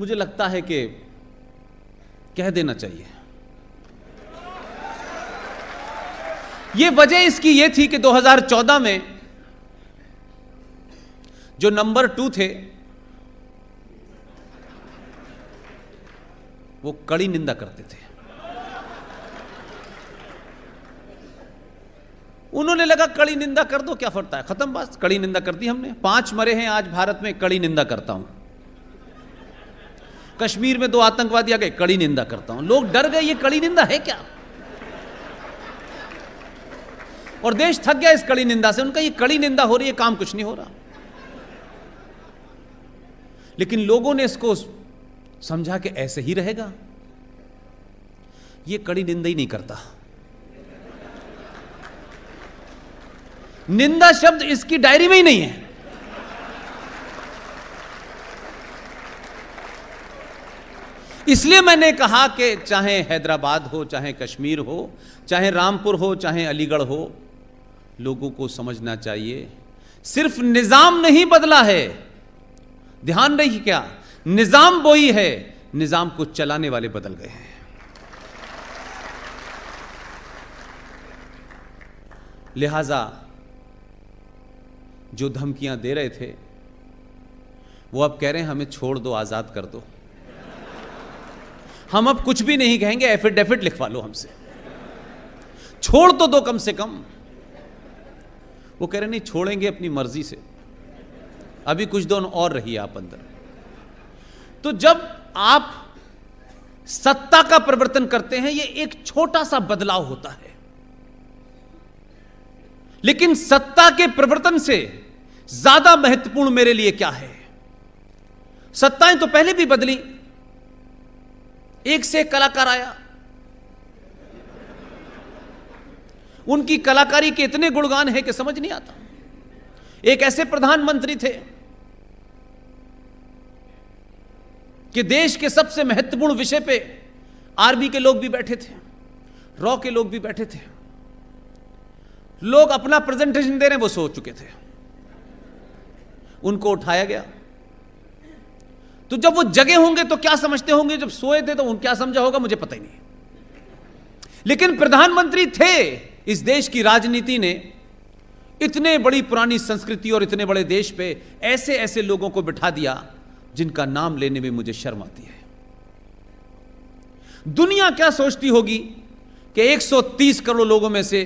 मुझे लगता है कि कह देना चाहिए यह वजह इसकी यह थी कि 2014 में जो नंबर टू थे वो कड़ी निंदा करते थे उन्होंने लगा कड़ी निंदा कर दो क्या फरता है खत्म बात कड़ी निंदा कर दी हमने पांच मरे हैं आज भारत में कड़ी निंदा करता हूं कश्मीर में दो आतंकवादी आ गए कड़ी निंदा करता हूं लोग डर गए ये कड़ी निंदा है क्या और देश थक गया इस कड़ी निंदा से उनका ये कड़ी निंदा हो रही है काम कुछ नहीं हो रहा लेकिन लोगों ने इसको समझा कि ऐसे ही रहेगा ये कड़ी निंदा ही नहीं करता निंदा शब्द इसकी डायरी में ही नहीं है इसलिए मैंने कहा कि चाहे हैदराबाद हो चाहे कश्मीर हो चाहे रामपुर हो चाहे अलीगढ़ हो लोगों को समझना चाहिए सिर्फ निज़ाम नहीं बदला है ध्यान रही क्या निज़ाम वही है निज़ाम को चलाने वाले बदल गए हैं लिहाजा जो धमकियां दे रहे थे वो अब कह रहे हैं हमें छोड़ दो आज़ाद कर दो हम अब कुछ भी नहीं कहेंगे एफिडेविट लिखवा लो हमसे छोड़ तो दो कम से कम वो कह रहे नहीं छोड़ेंगे अपनी मर्जी से अभी कुछ दिन और रही आप अंदर तो जब आप सत्ता का परिवर्तन करते हैं ये एक छोटा सा बदलाव होता है लेकिन सत्ता के परिवर्तन से ज्यादा महत्वपूर्ण मेरे लिए क्या है सत्ताएं तो पहले भी बदली एक से कलाकार आया उनकी कलाकारी के इतने गुणगान है कि समझ नहीं आता एक ऐसे प्रधानमंत्री थे कि देश के सबसे महत्वपूर्ण विषय पे आरबी के लोग भी बैठे थे रॉ के लोग भी बैठे थे लोग अपना प्रेजेंटेशन दे रहे हैं वो सो चुके थे उनको उठाया गया तो जब वो जगे होंगे तो क्या समझते होंगे जब सोए थे तो उन क्या समझा होगा मुझे पता ही नहीं लेकिन प्रधानमंत्री थे इस देश की राजनीति ने इतने बड़ी पुरानी संस्कृति और इतने बड़े देश पे ऐसे ऐसे लोगों को बिठा दिया जिनका नाम लेने में मुझे शर्म आती है दुनिया क्या सोचती होगी कि 130 करोड़ लोगों में से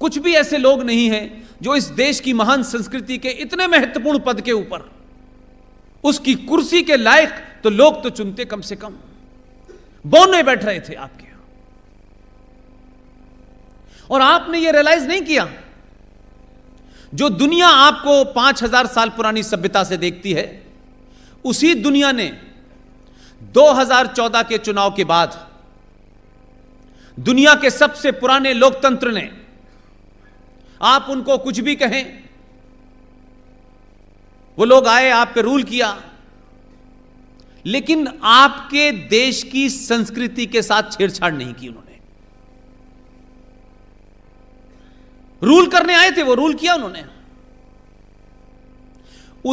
कुछ भी ऐसे लोग नहीं हैं जो इस देश की महान संस्कृति के इतने महत्वपूर्ण पद के ऊपर उसकी कुर्सी के लायक तो लोग तो चुनते कम से कम बोने बैठ रहे थे आपके यहां और आपने यह रियलाइज नहीं किया जो दुनिया आपको पांच हजार साल पुरानी सभ्यता से देखती है उसी दुनिया ने 2014 के चुनाव के बाद दुनिया के सबसे पुराने लोकतंत्र ने आप उनको कुछ भी कहें वो लोग आए आप पे रूल किया लेकिन आपके देश की संस्कृति के साथ छेड़छाड़ नहीं की उन्होंने रूल करने आए थे वो रूल किया उन्होंने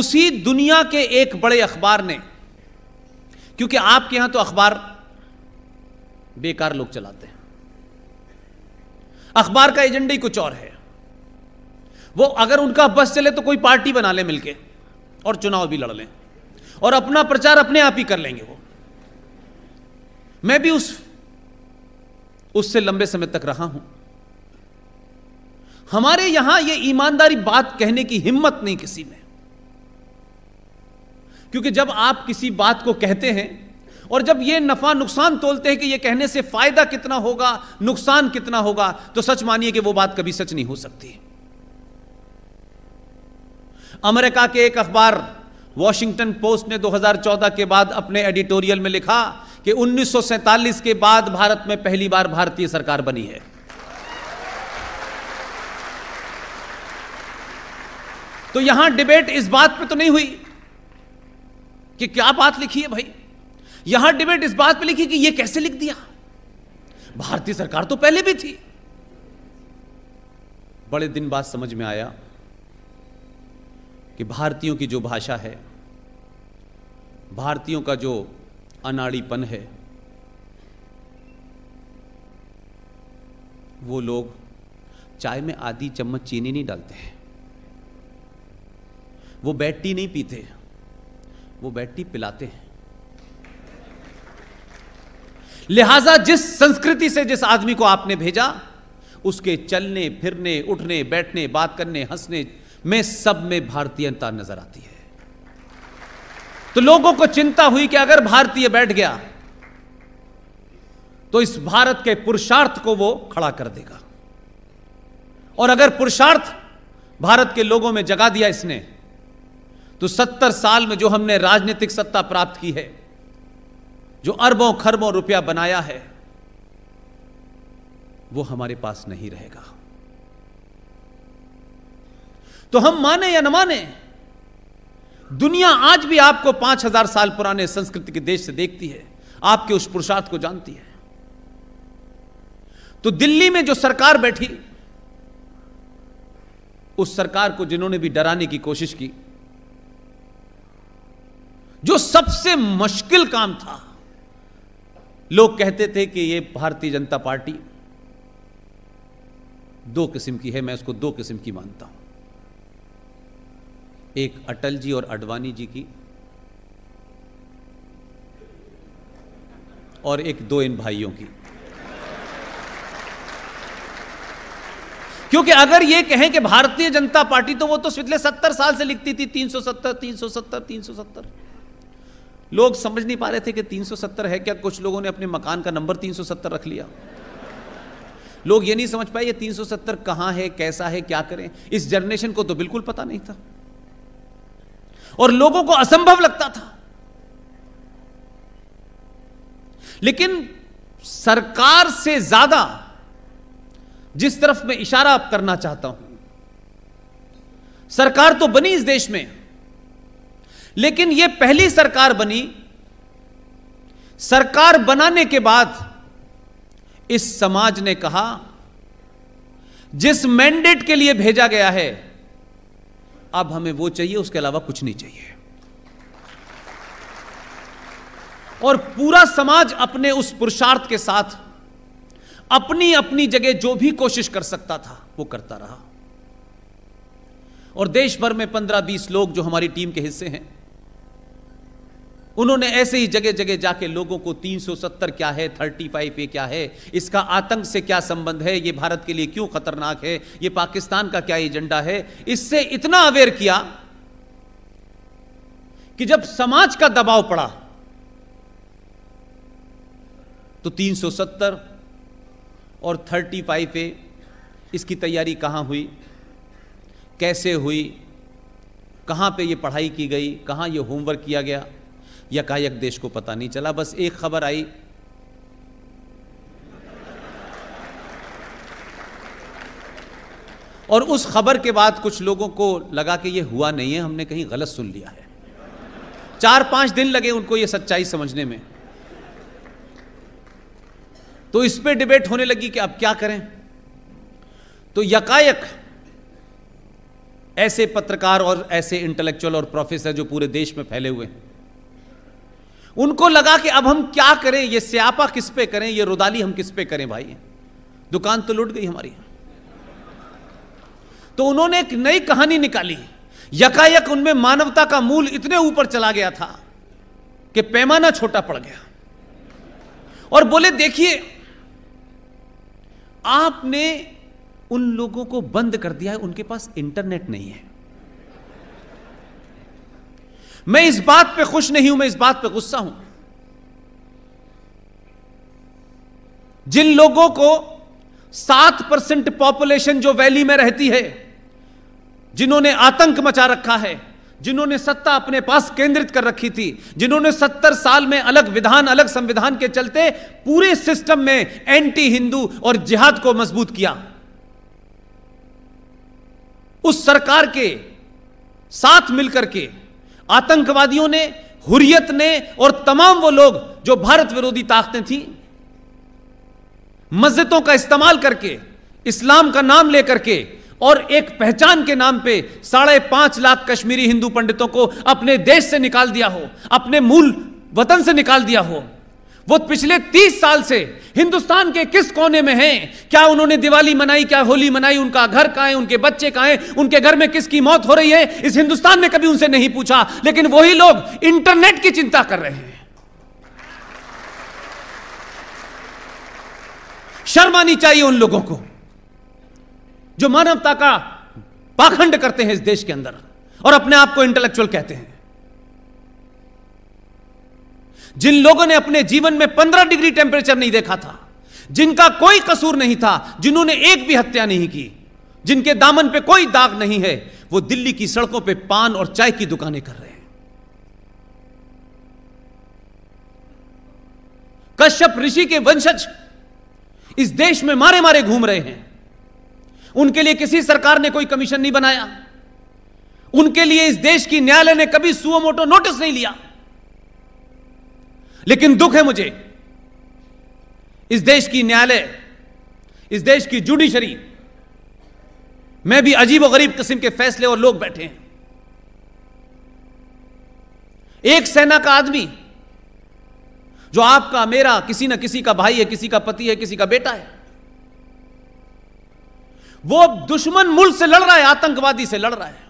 उसी दुनिया के एक बड़े अखबार ने क्योंकि आपके यहां तो अखबार बेकार लोग चलाते हैं अखबार का एजेंडा ही कुछ और है वो अगर उनका बस चले तो कोई पार्टी बना ले मिलके और चुनाव भी लड़ लें और अपना प्रचार अपने आप ही कर लेंगे वो मैं भी उस उससे लंबे समय तक रहा हूं हमारे यहां यह ईमानदारी बात कहने की हिम्मत नहीं किसी में क्योंकि जब आप किसी बात को कहते हैं और जब ये नफा नुकसान तोलते हैं कि ये कहने से फायदा कितना होगा नुकसान कितना होगा तो सच मानिए कि वो बात कभी सच नहीं हो सकती अमेरिका के एक अखबार वॉशिंगटन पोस्ट ने 2014 के बाद अपने एडिटोरियल में लिखा कि उन्नीस के बाद भारत में पहली बार भारतीय सरकार बनी है तो यहां डिबेट इस बात पे तो नहीं हुई कि क्या बात लिखी है भाई यहां डिबेट इस बात पे लिखी कि ये कैसे लिख दिया भारतीय सरकार तो पहले भी थी बड़े दिन बाद समझ में आया कि भारतीयों की जो भाषा है भारतीयों का जो अनाड़ीपन है वो लोग चाय में आधी चम्मच चीनी नहीं डालते हैं वो बैटी नहीं पीते वो बैटी पिलाते हैं लिहाजा जिस संस्कृति से जिस आदमी को आपने भेजा उसके चलने फिरने उठने बैठने बात करने हंसने में सब में भारतीयता नजर आती है तो लोगों को चिंता हुई कि अगर भारतीय बैठ गया तो इस भारत के पुरुषार्थ को वो खड़ा कर देगा और अगर पुरुषार्थ भारत के लोगों में जगा दिया इसने तो सत्तर साल में जो हमने राजनीतिक सत्ता प्राप्त की है जो अरबों खरबों रुपया बनाया है वो हमारे पास नहीं रहेगा तो हम माने या न माने दुनिया आज भी आपको पांच हजार साल पुराने संस्कृति के देश से देखती है आपके उस पुरुषार्थ को जानती है तो दिल्ली में जो सरकार बैठी उस सरकार को जिन्होंने भी डराने की कोशिश की जो सबसे मुश्किल काम था लोग कहते थे कि यह भारतीय जनता पार्टी दो किस्म की है मैं उसको दो किस्म की मानता हूं एक अटल जी और अडवाणी जी की और एक दो इन भाइयों की क्योंकि अगर ये कहें कि भारतीय जनता पार्टी तो वो तो पिछले सत्तर साल से लिखती थी 370 370 370 लोग समझ नहीं पा रहे थे कि 370 है क्या कुछ लोगों ने अपने मकान का नंबर 370 रख लिया लोग ये नहीं समझ पाए ये 370 कहां है कैसा है क्या करें इस जनरेशन को तो बिल्कुल पता नहीं था और लोगों को असंभव लगता था लेकिन सरकार से ज्यादा जिस तरफ मैं इशारा आप करना चाहता हूं सरकार तो बनी इस देश में लेकिन यह पहली सरकार बनी सरकार बनाने के बाद इस समाज ने कहा जिस मैंडेट के लिए भेजा गया है अब हमें वो चाहिए उसके अलावा कुछ नहीं चाहिए और पूरा समाज अपने उस पुरुषार्थ के साथ अपनी अपनी जगह जो भी कोशिश कर सकता था वो करता रहा और देश भर में पंद्रह बीस लोग जो हमारी टीम के हिस्से हैं उन्होंने ऐसे ही जगह जगह जाके लोगों को 370 क्या है 35 ये क्या है इसका आतंक से क्या संबंध है ये भारत के लिए क्यों खतरनाक है ये पाकिस्तान का क्या एजेंडा है इससे इतना अवेयर किया कि जब समाज का दबाव पड़ा तो 370 और 35 ए इसकी तैयारी कहाँ हुई कैसे हुई कहाँ पे ये पढ़ाई की गई कहाँ ये होमवर्क किया गया यकायक देश को पता नहीं चला बस एक खबर आई और उस खबर के बाद कुछ लोगों को लगा कि यह हुआ नहीं है हमने कहीं गलत सुन लिया है चार पांच दिन लगे उनको यह सच्चाई समझने में तो इस पे डिबेट होने लगी कि अब क्या करें तो यकायक ऐसे पत्रकार और ऐसे इंटेलेक्चुअल और प्रोफेसर जो पूरे देश में फैले हुए हैं उनको लगा कि अब हम क्या करें ये स्यापा किस पे करें ये रुदाली हम किस पे करें भाई दुकान तो लुट गई हमारी तो उन्होंने एक नई कहानी निकाली यकायक उनमें मानवता का मूल इतने ऊपर चला गया था कि पैमाना छोटा पड़ गया और बोले देखिए आपने उन लोगों को बंद कर दिया है उनके पास इंटरनेट नहीं है मैं इस बात पे खुश नहीं हूं मैं इस बात पे गुस्सा हूं जिन लोगों को सात परसेंट पॉपुलेशन जो वैली में रहती है जिन्होंने आतंक मचा रखा है जिन्होंने सत्ता अपने पास केंद्रित कर रखी थी जिन्होंने सत्तर साल में अलग विधान अलग संविधान के चलते पूरे सिस्टम में एंटी हिंदू और जिहाद को मजबूत किया उस सरकार के साथ मिलकर के आतंकवादियों ने हुरियत ने और तमाम वो लोग जो भारत विरोधी ताकतें थी मस्जिदों का इस्तेमाल करके इस्लाम का नाम लेकर के और एक पहचान के नाम पे साढ़े पांच लाख कश्मीरी हिंदू पंडितों को अपने देश से निकाल दिया हो अपने मूल वतन से निकाल दिया हो वो पिछले तीस साल से हिंदुस्तान के किस कोने में हैं क्या उन्होंने दिवाली मनाई क्या होली मनाई उनका घर कहाँ है उनके बच्चे कहाँ हैं उनके घर में किसकी मौत हो रही है इस हिंदुस्तान ने कभी उनसे नहीं पूछा लेकिन वही लोग इंटरनेट की चिंता कर रहे हैं शर्म आनी चाहिए उन लोगों को जो मानवता का पाखंड करते हैं इस देश के अंदर और अपने आप को इंटेलेक्चुअल कहते हैं जिन लोगों ने अपने जीवन में पंद्रह डिग्री टेम्परेचर नहीं देखा था जिनका कोई कसूर नहीं था जिन्होंने एक भी हत्या नहीं की जिनके दामन पे कोई दाग नहीं है वो दिल्ली की सड़कों पे पान और चाय की दुकानें कर रहे हैं कश्यप ऋषि के वंशज इस देश में मारे मारे घूम रहे हैं उनके लिए किसी सरकार ने कोई कमीशन नहीं बनाया उनके लिए इस देश की न्यायालय ने कभी सुओमोटो नोटिस नहीं लिया लेकिन दुख है मुझे इस देश की न्यायालय इस देश की जुडिशरी में भी अजीब और गरीब किस्म के फैसले और लोग बैठे हैं एक सेना का आदमी जो आपका मेरा किसी ना किसी का भाई है किसी का पति है किसी का बेटा है वो दुश्मन मुल्क से लड़ रहा है आतंकवादी से लड़ रहा है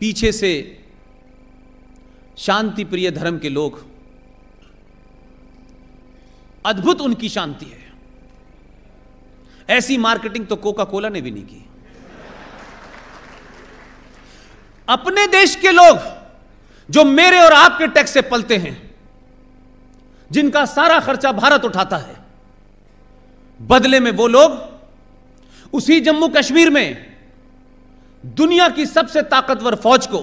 पीछे से शांति प्रिय धर्म के लोग अद्भुत उनकी शांति है ऐसी मार्केटिंग तो कोका कोला ने भी नहीं की अपने देश के लोग जो मेरे और आपके टैक्स से पलते हैं जिनका सारा खर्चा भारत उठाता है बदले में वो लोग उसी जम्मू कश्मीर में दुनिया की सबसे ताकतवर फौज को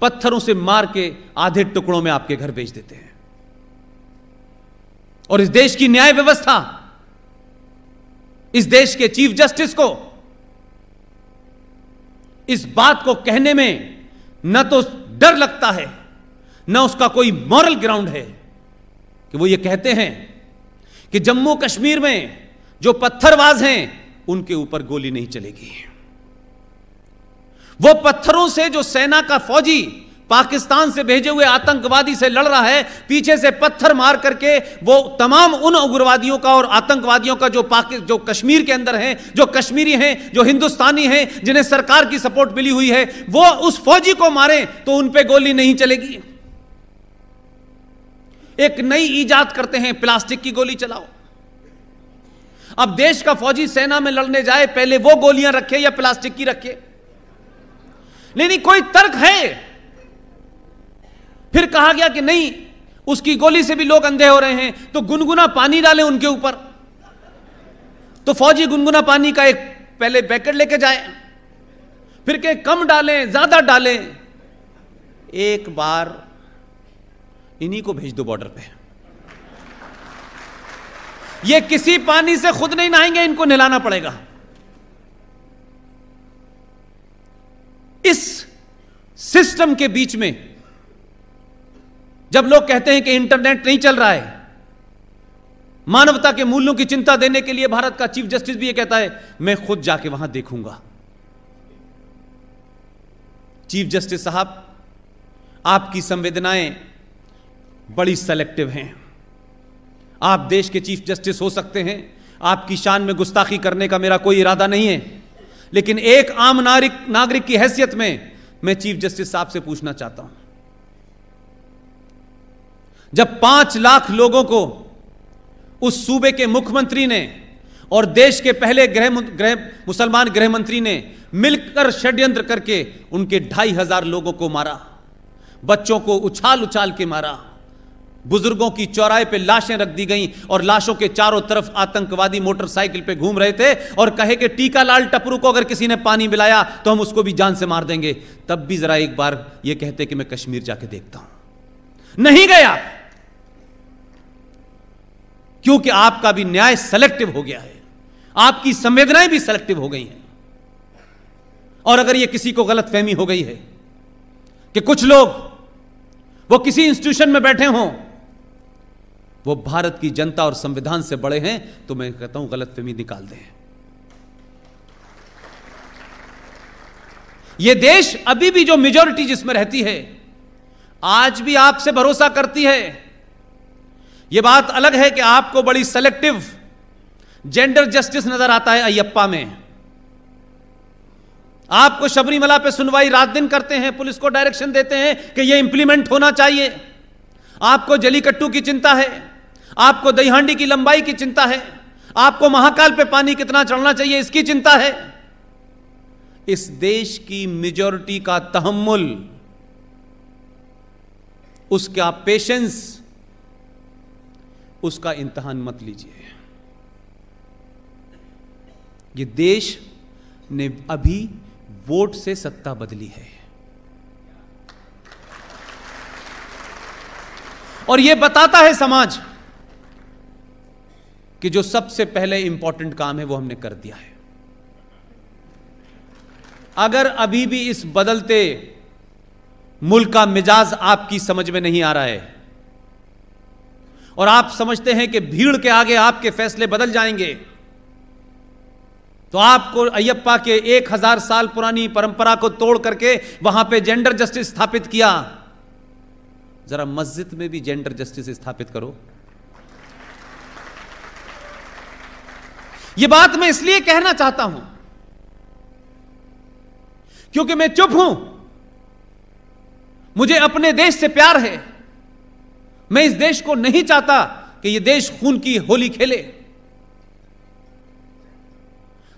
पत्थरों से मार के आधे टुकड़ों में आपके घर भेज देते हैं और इस देश की न्याय व्यवस्था इस देश के चीफ जस्टिस को इस बात को कहने में न तो डर लगता है न उसका कोई मॉरल ग्राउंड है कि वो ये कहते हैं कि जम्मू कश्मीर में जो पत्थरबाज हैं उनके ऊपर गोली नहीं चलेगी वो पत्थरों से जो सेना का फौजी पाकिस्तान से भेजे हुए आतंकवादी से लड़ रहा है पीछे से पत्थर मार करके वो तमाम उन उग्रवादियों का और आतंकवादियों का जो पाकि जो कश्मीर के अंदर हैं जो कश्मीरी हैं जो हिंदुस्तानी हैं जिन्हें सरकार की सपोर्ट मिली हुई है वो उस फौजी को मारे तो उन पर गोली नहीं चलेगी एक नई ईजाद करते हैं प्लास्टिक की गोली चलाओ अब देश का फौजी सेना में लड़ने जाए पहले वो गोलियां रखे या प्लास्टिक की रखे लेकिन कोई तर्क है फिर कहा गया कि नहीं उसकी गोली से भी लोग अंधे हो रहे हैं तो गुनगुना पानी डालें उनके ऊपर तो फौजी गुनगुना पानी का एक पहले पैकेट लेके जाए फिर के कम डालें ज्यादा डालें एक बार इन्हीं को भेज दो बॉर्डर पे ये किसी पानी से खुद नहीं नहाएंगे इनको नहलाना पड़ेगा इस सिस्टम के बीच में जब लोग कहते हैं कि इंटरनेट नहीं चल रहा है मानवता के मूल्यों की चिंता देने के लिए भारत का चीफ जस्टिस भी यह कहता है मैं खुद जाके वहां देखूंगा चीफ जस्टिस साहब आपकी संवेदनाएं बड़ी सेलेक्टिव हैं आप देश के चीफ जस्टिस हो सकते हैं आपकी शान में गुस्ताखी करने का मेरा कोई इरादा नहीं है लेकिन एक आम नागरिक नागरिक की हैसियत में मैं चीफ जस्टिस साहब से पूछना चाहता हूं जब पांच लाख लोगों को उस सूबे के मुख्यमंत्री ने और देश के पहले गृह गृह मुसलमान गृह मंत्री ने मिलकर षड्यंत्र करके उनके ढाई हजार लोगों को मारा बच्चों को उछाल उछाल के मारा बुजुर्गों की चौराहे पे लाशें रख दी गईं और लाशों के चारों तरफ आतंकवादी मोटरसाइकिल पे घूम रहे थे और कहे कि टीका लाल टपरू को अगर किसी ने पानी मिलाया तो हम उसको भी जान से मार देंगे तब भी जरा एक बार ये कहते कि मैं कश्मीर जाके देखता हूं नहीं गया क्योंकि आपका भी न्याय सेलेक्टिव हो गया है आपकी संवेदनाएं भी सेलेक्टिव हो गई हैं और अगर यह किसी को गलत फहमी हो गई है कि कुछ लोग वो किसी इंस्टीट्यूशन में बैठे हों वो भारत की जनता और संविधान से बड़े हैं तो मैं कहता हूं गलतफहमी निकाल दें ये देश अभी भी जो मेजोरिटी जिसमें रहती है आज भी आपसे भरोसा करती है यह बात अलग है कि आपको बड़ी सेलेक्टिव जेंडर जस्टिस नजर आता है अयप्पा में आपको शबरीमला पे सुनवाई रात दिन करते हैं पुलिस को डायरेक्शन देते हैं कि यह इंप्लीमेंट होना चाहिए आपको जलीकट्टू की चिंता है आपको दही हांडी की लंबाई की चिंता है आपको महाकाल पे पानी कितना चढ़ना चाहिए इसकी चिंता है इस देश की मेजोरिटी का तहमुल उसका पेशेंस उसका इम्तहान मत लीजिए ये देश ने अभी वोट से सत्ता बदली है और यह बताता है समाज कि जो सबसे पहले इंपॉर्टेंट काम है वो हमने कर दिया है अगर अभी भी इस बदलते मुल्क का मिजाज आपकी समझ में नहीं आ रहा है और आप समझते हैं कि भीड़ के आगे आपके फैसले बदल जाएंगे तो आपको अयप्पा के एक हजार साल पुरानी परंपरा को तोड़ करके वहां पे जेंडर जस्टिस स्थापित किया जरा मस्जिद में भी जेंडर जस्टिस स्थापित करो यह बात मैं इसलिए कहना चाहता हूं क्योंकि मैं चुप हूं मुझे अपने देश से प्यार है मैं इस देश को नहीं चाहता कि यह देश खून की होली खेले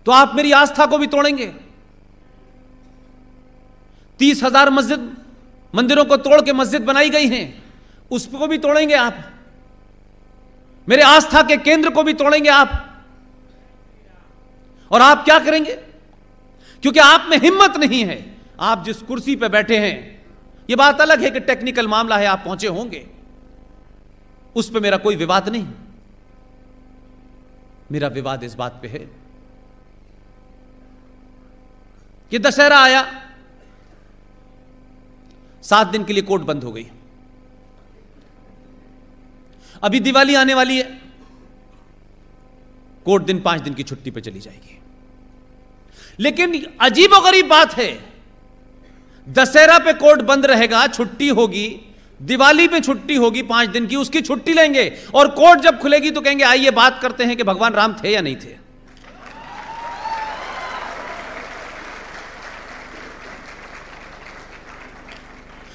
तो आप मेरी आस्था को भी तोड़ेंगे तीस हजार मस्जिद मंदिरों को तोड़ के मस्जिद बनाई गई हैं उसको भी तोड़ेंगे आप मेरे आस्था के केंद्र को भी तोड़ेंगे आप और आप क्या करेंगे क्योंकि आप में हिम्मत नहीं है आप जिस कुर्सी पर बैठे हैं यह बात अलग है कि टेक्निकल मामला है आप पहुंचे होंगे उस पर मेरा कोई विवाद नहीं मेरा विवाद इस बात पे है कि दशहरा आया सात दिन के लिए कोर्ट बंद हो गई अभी दिवाली आने वाली है कोर्ट दिन पांच दिन की छुट्टी पर चली जाएगी लेकिन अजीब गरीब बात है दशहरा पे कोर्ट बंद रहेगा छुट्टी होगी दिवाली में छुट्टी होगी पांच दिन की उसकी छुट्टी लेंगे और कोर्ट जब खुलेगी तो कहेंगे आइए बात करते हैं कि भगवान राम थे या नहीं थे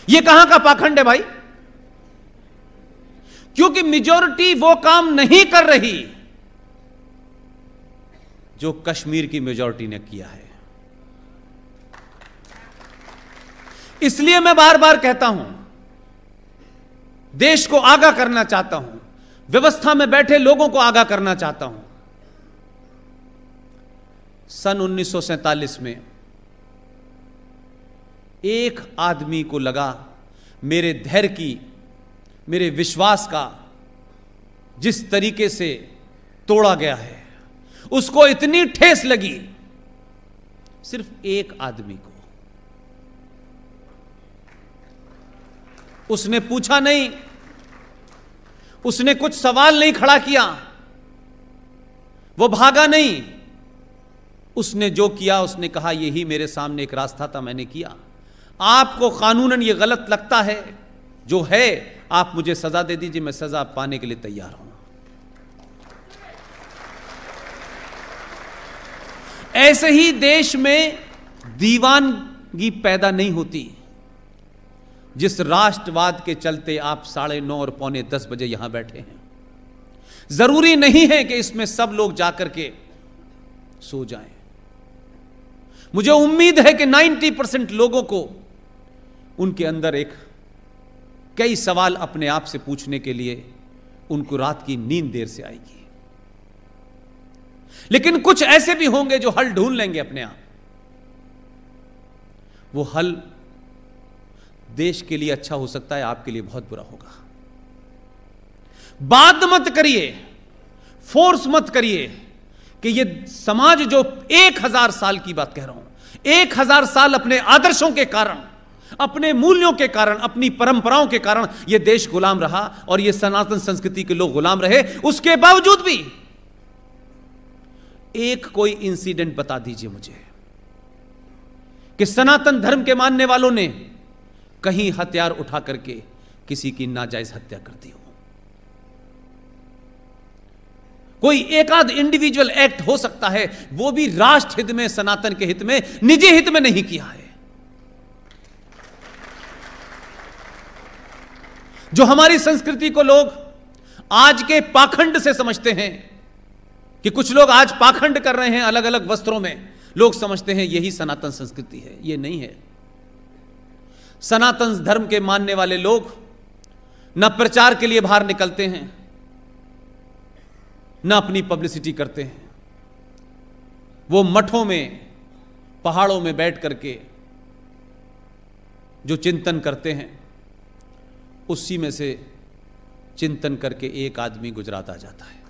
ये कहां का पाखंड है भाई क्योंकि मेजोरिटी वो काम नहीं कर रही जो कश्मीर की मेजोरिटी ने किया है इसलिए मैं बार बार कहता हूं देश को आगा करना चाहता हूं व्यवस्था में बैठे लोगों को आगा करना चाहता हूं सन 1947 में एक आदमी को लगा मेरे धैर्य की मेरे विश्वास का जिस तरीके से तोड़ा गया है उसको इतनी ठेस लगी सिर्फ एक आदमी को उसने पूछा नहीं उसने कुछ सवाल नहीं खड़ा किया वो भागा नहीं उसने जो किया उसने कहा यही मेरे सामने एक रास्ता था मैंने किया आपको कानूनन ये गलत लगता है जो है आप मुझे सजा दे दीजिए मैं सजा पाने के लिए तैयार हूं ऐसे ही देश में दीवानगी पैदा नहीं होती जिस राष्ट्रवाद के चलते आप साढ़े नौ और पौने दस बजे यहां बैठे हैं जरूरी नहीं है कि इसमें सब लोग जाकर के सो जाएं। मुझे उम्मीद है कि 90 परसेंट लोगों को उनके अंदर एक कई सवाल अपने आप से पूछने के लिए उनको रात की नींद देर से आएगी लेकिन कुछ ऐसे भी होंगे जो हल ढूंढ लेंगे अपने आप वो हल देश के लिए अच्छा हो सकता है आपके लिए बहुत बुरा होगा बात मत करिए फोर्स मत करिए कि ये समाज जो एक हजार साल की बात कह रहा हूं एक हजार साल अपने आदर्शों के कारण अपने मूल्यों के कारण अपनी परंपराओं के कारण यह देश गुलाम रहा और यह सनातन संस्कृति के लोग गुलाम रहे उसके बावजूद भी एक कोई इंसिडेंट बता दीजिए मुझे कि सनातन धर्म के मानने वालों ने कहीं हथियार उठा करके किसी की नाजायज हत्या कर दी हो कोई एकाध इंडिविजुअल एक्ट हो सकता है वो भी राष्ट्र हित में सनातन के हित में निजी हित में नहीं किया है जो हमारी संस्कृति को लोग आज के पाखंड से समझते हैं कि कुछ लोग आज पाखंड कर रहे हैं अलग अलग वस्त्रों में लोग समझते हैं यही सनातन संस्कृति है ये नहीं है सनातन धर्म के मानने वाले लोग न प्रचार के लिए बाहर निकलते हैं न अपनी पब्लिसिटी करते हैं वो मठों में पहाड़ों में बैठ करके जो चिंतन करते हैं उसी में से चिंतन करके एक आदमी गुजरात आ जाता है